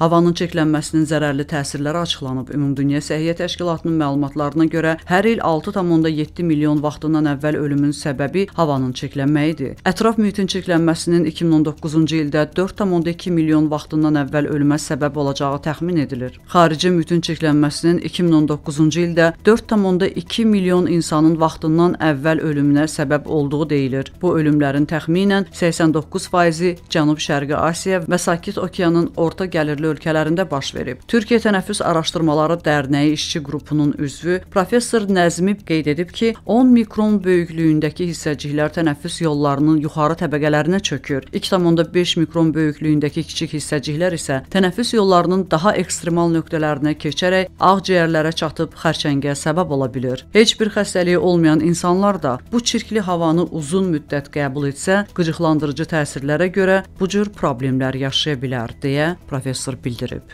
Havanın çirklənməsinin zərərli təsirləri açıqlanıb. Ümumdünya Səhiyyə Təşkilatının məlumatlarına görə hər il 6,7 milyon vaxtından əvvəl ölümün səbəbi havanın çirklənməyidir. Ətraf mühitin çirklənməsinin 2019-cu ildə 4,2 milyon vaxtından əvvəl ölümə səbəb olacağı təxmin edilir. Xarici mühitin çirklənməsinin 2019-cu ildə 4,2 milyon insanın vaxtından əvvəl ölümünə səbəb olduğu deyilir. Bu ölümlərin təxminən 89%-i Cənub-Şərqi Asiya və Sakit Okeanın orta gəlirli ölkələrində baş verib. Türkiyə Tənəffüs Araşdırmaları Dərnəyi işçi qrupunun üzvü professor Nəzmi qeyd edib ki, 10 mikron böyüklüyündəki hissəciklər tənəffüs yollarının yuxarı təbəqələrinə çökür. 2.5 mikron böyüklüyündəki kiçik hissəciklər isə tənəffüs yollarının daha ekstremal nöqtələrinə keçərək ağciyərlərə çatıb xərçəngə səbəb ola bilir. Heç bir xəstəliyi olmayan insanlar da bu çirkli havanı uzun müddət qəbul etsə, qıcıqlandırıcı təsirlərə görə bu cür problemlər yaşaya bilər deyə professor bildirib.